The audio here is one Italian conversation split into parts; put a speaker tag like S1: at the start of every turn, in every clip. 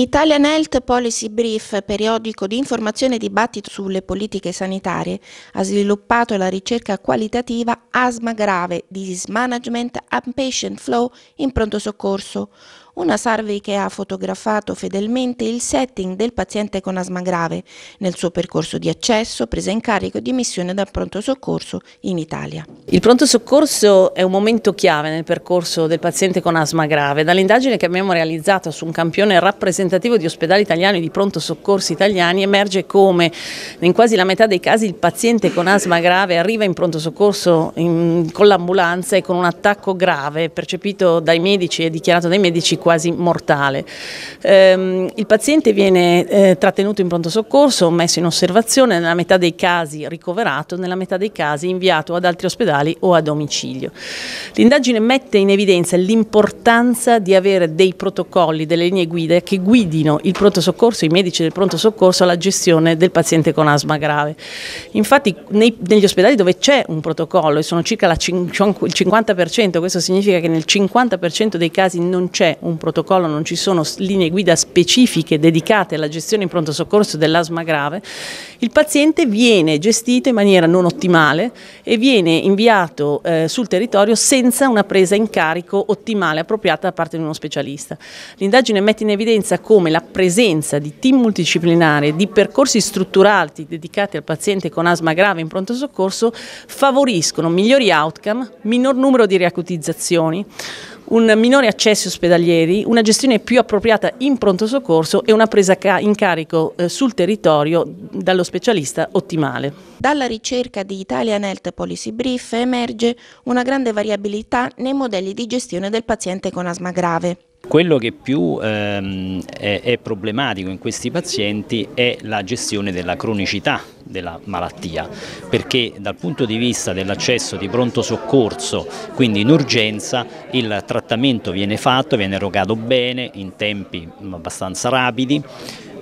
S1: Italian Health Policy Brief, periodico di informazione e dibattito sulle politiche sanitarie, ha sviluppato la ricerca qualitativa Asma grave, Disease Management and Patient Flow in pronto soccorso, una survey che ha fotografato fedelmente il setting del paziente con asma grave nel
S2: suo percorso di accesso, presa in carico e dimissione dal pronto soccorso in Italia. Il pronto soccorso è un momento chiave nel percorso del paziente con asma grave. Dall'indagine che abbiamo realizzato su un campione rappresentativo di ospedali italiani e di pronto soccorso italiani emerge come in quasi la metà dei casi il paziente con asma grave arriva in pronto soccorso in, con l'ambulanza e con un attacco grave percepito dai medici e dichiarato dai medici quasi quasi mortale. Ehm, il paziente viene eh, trattenuto in pronto soccorso, messo in osservazione, nella metà dei casi ricoverato, nella metà dei casi inviato ad altri ospedali o a domicilio. L'indagine mette in evidenza l'importanza di avere dei protocolli, delle linee guida che guidino il pronto soccorso, i medici del pronto soccorso alla gestione del paziente con asma grave. Infatti nei, negli ospedali dove c'è un protocollo e sono circa il 50%, questo significa che nel 50% dei casi non c'è un un protocollo, non ci sono linee guida specifiche dedicate alla gestione in pronto soccorso dell'asma grave, il paziente viene gestito in maniera non ottimale e viene inviato eh, sul territorio senza una presa in carico ottimale, appropriata da parte di uno specialista. L'indagine mette in evidenza come la presenza di team multidisciplinari, di percorsi strutturati dedicati al paziente con asma grave in pronto soccorso favoriscono migliori outcome, minor numero di riacutizzazioni, un minore accesso ospedalieri, una gestione più appropriata in pronto soccorso e una presa in carico eh, sul territorio dallo specialista ottimale.
S1: Dalla ricerca di Italian Health Policy Brief emerge una grande variabilità nei modelli di gestione del paziente con asma grave.
S3: Quello che più ehm, è, è problematico in questi pazienti è la gestione della cronicità della malattia, perché dal punto di vista dell'accesso di pronto soccorso, quindi in urgenza, il trattamento viene fatto, viene erogato bene, in tempi abbastanza rapidi,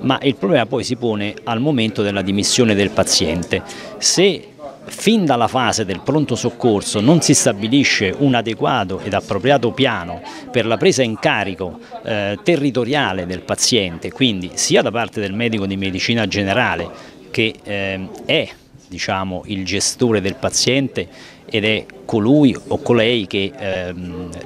S3: ma il problema poi si pone al momento della dimissione del paziente. Se fin dalla fase del pronto soccorso non si stabilisce un adeguato ed appropriato piano per la presa in carico eh, territoriale del paziente, quindi sia da parte del medico di medicina generale che eh, è diciamo, il gestore del paziente ed è colui o colei che eh,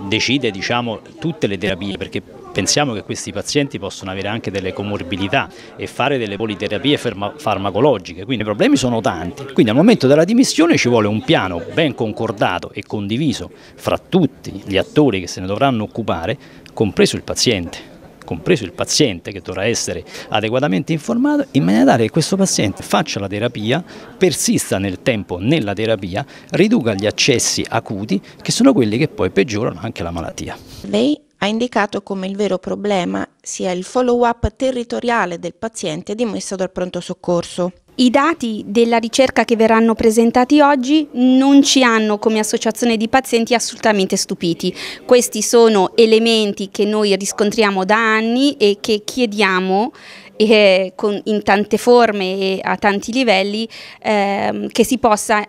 S3: decide diciamo, tutte le terapie, perché pensiamo che questi pazienti possono avere anche delle comorbilità e fare delle politerapie farmacologiche, quindi i problemi sono tanti. Quindi al momento della dimissione ci vuole un piano ben concordato e condiviso fra tutti gli attori che se ne dovranno occupare, compreso il paziente compreso il paziente che dovrà essere adeguatamente informato in maniera tale che questo paziente faccia la terapia, persista nel tempo nella terapia, riduca gli accessi acuti che sono quelli che poi peggiorano anche la malattia.
S1: Lei ha indicato come il vero problema sia il follow-up territoriale del paziente dimesso dal pronto soccorso.
S4: I dati della ricerca che verranno presentati oggi non ci hanno come associazione di pazienti assolutamente stupiti. Questi sono elementi che noi riscontriamo da anni e che chiediamo eh, con, in tante forme e a tanti livelli eh, che si possa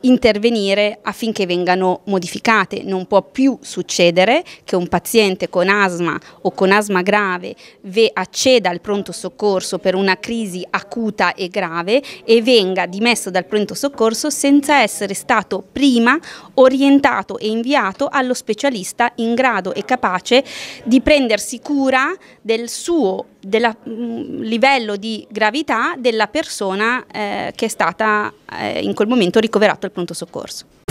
S4: intervenire affinché vengano modificate. Non può più succedere che un paziente con asma o con asma grave acceda al pronto soccorso per una crisi acuta e grave e venga dimesso dal pronto soccorso senza essere stato prima orientato e inviato allo specialista in grado e capace di prendersi cura del suo del mm, livello di gravità della persona eh, che è stata eh, in quel momento ricoverata al pronto soccorso.